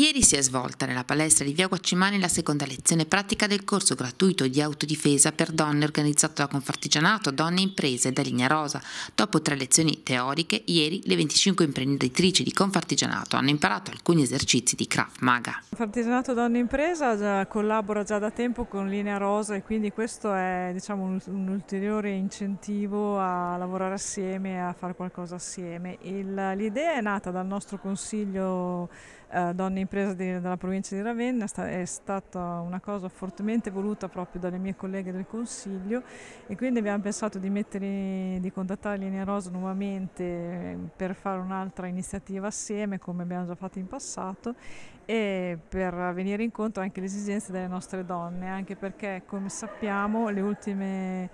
Ieri si è svolta nella palestra di Via Guacimani la seconda lezione pratica del corso gratuito di autodifesa per donne organizzato da Confartigianato, Donne e Imprese da Linea Rosa. Dopo tre lezioni teoriche, ieri le 25 imprenditrici di Confartigianato hanno imparato alcuni esercizi di Krav Maga. Confartigianato Donne Impresa già collabora già da tempo con Linea Rosa e quindi questo è diciamo, un, un ulteriore incentivo a lavorare assieme e a fare qualcosa assieme. L'idea è nata dal nostro consiglio eh, Donne e ripresa di, dalla provincia di Ravenna è stata una cosa fortemente voluta proprio dalle mie colleghe del Consiglio e quindi abbiamo pensato di, mettere, di contattare Linea Rosa nuovamente ehm, per fare un'altra iniziativa assieme come abbiamo già fatto in passato e per venire incontro anche alle esigenze delle nostre donne, anche perché come sappiamo le ultime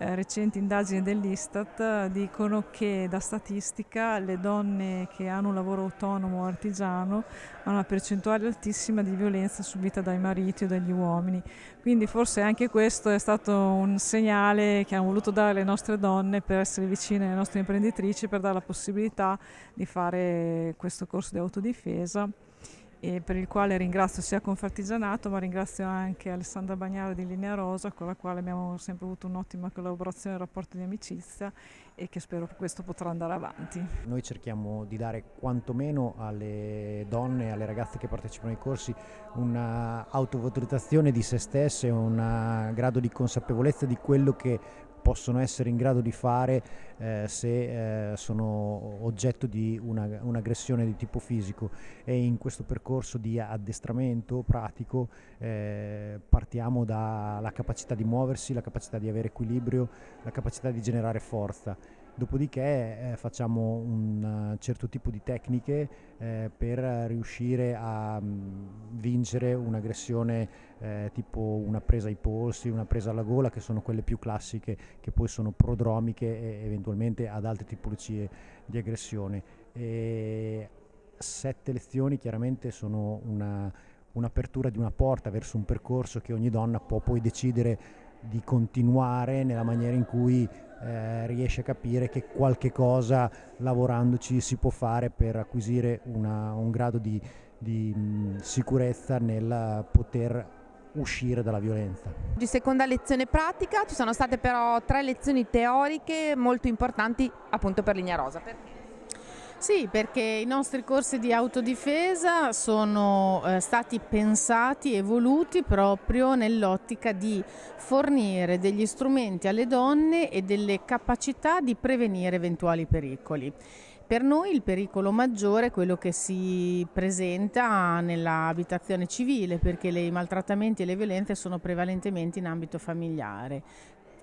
eh, recenti indagini dell'Istat eh, dicono che da statistica le donne che hanno un lavoro autonomo o artigiano hanno una percentuale altissima di violenza subita dai mariti o dagli uomini. Quindi forse anche questo è stato un segnale che hanno voluto dare le nostre donne per essere vicine alle nostre imprenditrici, per dare la possibilità di fare questo corso di autodifesa e per il quale ringrazio sia Confartigianato ma ringrazio anche Alessandra Bagnaro di Linea Rosa con la quale abbiamo sempre avuto un'ottima collaborazione e rapporto di amicizia e che spero che questo potrà andare avanti. Noi cerchiamo di dare quantomeno alle donne e alle ragazze che partecipano ai corsi un'autovalutazione di se stesse, un eh, grado di consapevolezza di quello che possono essere in grado di fare eh, se eh, sono oggetto di una, un'aggressione di tipo fisico e in questo percorso di addestramento pratico eh, partiamo dalla capacità di muoversi, la capacità di avere equilibrio, la capacità di generare forza Dopodiché eh, facciamo un eh, certo tipo di tecniche eh, per riuscire a mh, mm, vincere un'aggressione eh, tipo una presa ai polsi, una presa alla gola, che sono quelle più classiche, che poi sono prodromiche e eventualmente ad altre tipologie di aggressione. E sette lezioni chiaramente sono una, un'apertura di una porta verso un percorso che ogni donna può poi decidere di continuare nella maniera in cui eh, riesce a capire che qualche cosa lavorandoci si può fare per acquisire una, un grado di, di mh, sicurezza nel poter uscire dalla violenza. Oggi seconda lezione pratica, ci sono state però tre lezioni teoriche molto importanti appunto per Ligna Rosa. Perché? Sì, perché i nostri corsi di autodifesa sono eh, stati pensati e voluti proprio nell'ottica di fornire degli strumenti alle donne e delle capacità di prevenire eventuali pericoli. Per noi il pericolo maggiore è quello che si presenta nell'abitazione civile perché i maltrattamenti e le violenze sono prevalentemente in ambito familiare,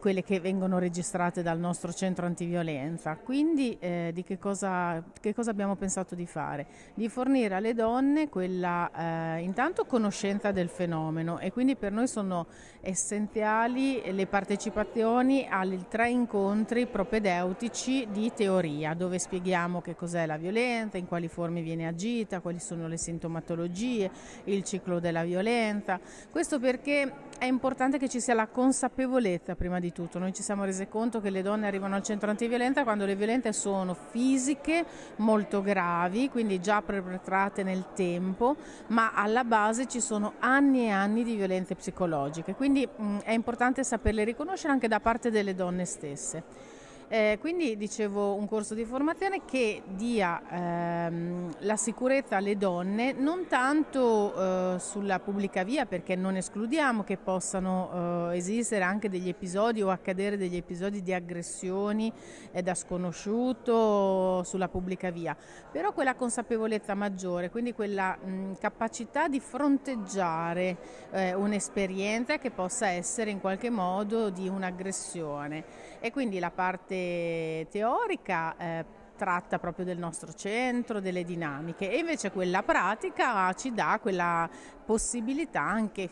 quelle che vengono registrate dal nostro centro antiviolenza. Quindi eh, di che cosa, che cosa, abbiamo pensato di fare? Di fornire alle donne quella eh, intanto conoscenza del fenomeno e quindi per noi sono essenziali le partecipazioni ai tre incontri propedeutici di teoria dove spieghiamo che cos'è la violenza, in quali forme viene agita, quali sono le sintomatologie, il ciclo della violenza. Questo perché è importante che ci sia la consapevolezza prima di tutto. Noi ci siamo resi conto che le donne arrivano al centro antiviolenta quando le violenze sono fisiche, molto gravi, quindi già perpetrate nel tempo, ma alla base ci sono anni e anni di violenze psicologiche. Quindi mh, mm, è importante saperle riconoscere anche da parte delle donne stesse. Eh, quindi dicevo un corso di formazione che dia ehm, la sicurezza alle donne non tanto eh, sulla pubblica via perché non escludiamo che possano eh, esistere anche degli episodi o accadere degli episodi di aggressioni eh, da sconosciuto sulla pubblica via, però quella consapevolezza maggiore, quindi quella mh, mm, capacità di fronteggiare eh, un'esperienza che possa essere in qualche modo di un'aggressione e quindi la parte parte teorica eh, tratta proprio del nostro centro, delle dinamiche e invece quella pratica ci dà quella possibilità anche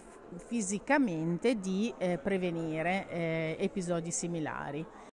fisicamente di eh, prevenire eh, episodi similari.